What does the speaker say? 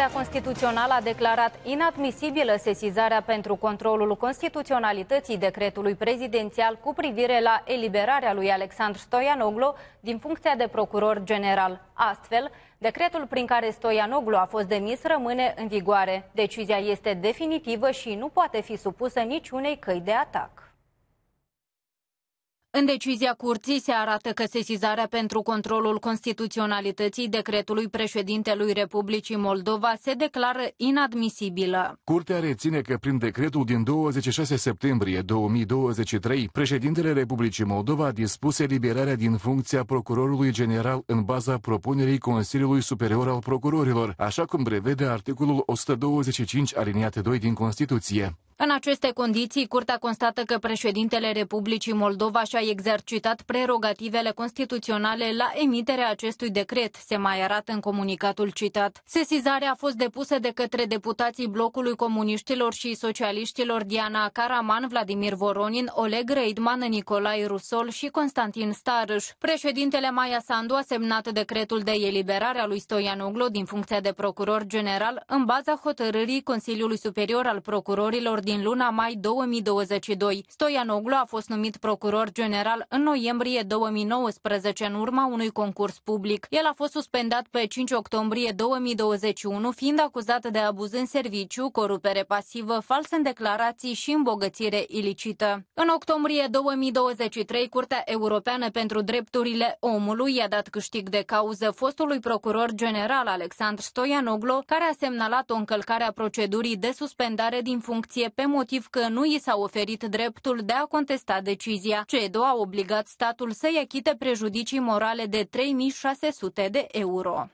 Curtea Constituțională a declarat inadmisibilă sesizarea pentru controlul constituționalității decretului prezidențial cu privire la eliberarea lui Alexandru Stoianoglu din funcția de procuror general. Astfel, decretul prin care Stoianoglu a fost demis rămâne în vigoare. Decizia este definitivă și nu poate fi supusă niciunei căi de atac. În decizia curții se arată că sesizarea pentru controlul constituționalității decretului președintelui Republicii Moldova se declară inadmisibilă. Curtea reține că prin decretul din 26 septembrie 2023, președintele Republicii Moldova a dispus eliberarea din funcția procurorului general în baza propunerii Consiliului Superior al Procurorilor, așa cum prevede articolul 125 aliniat 2 din Constituție. În aceste condiții, Curtea constată că președintele Republicii Moldova și-a exercitat prerogativele constituționale la emiterea acestui decret, se mai arată în comunicatul citat. Sesizarea a fost depusă de către deputații blocului comuniștilor și socialiștilor Diana Caraman, Vladimir Voronin, Oleg Reidman, Nicolae Rusol și Constantin Starâș. Președintele Maia Sandu a semnat decretul de eliberare a lui Oglo din funcția de procuror general în baza hotărârii Consiliului Superior al Procurorilor din din luna mai 2022. Stoianoglu a fost numit procuror general în noiembrie 2019 în urma unui concurs public. El a fost suspendat pe 5 octombrie 2021, fiind acuzat de abuz în serviciu, corupere pasivă, fals în declarații și îmbogățire ilicită. În octombrie 2023, Curtea Europeană pentru Drepturile Omului i-a dat câștig de cauză fostului procuror general Alexandru Stoianoglu, care a semnalat o încălcare a procedurii de suspendare din funcție pe motiv că nu i s-a oferit dreptul de a contesta decizia. CEDO a obligat statul să-i achite prejudicii morale de 3600 de euro.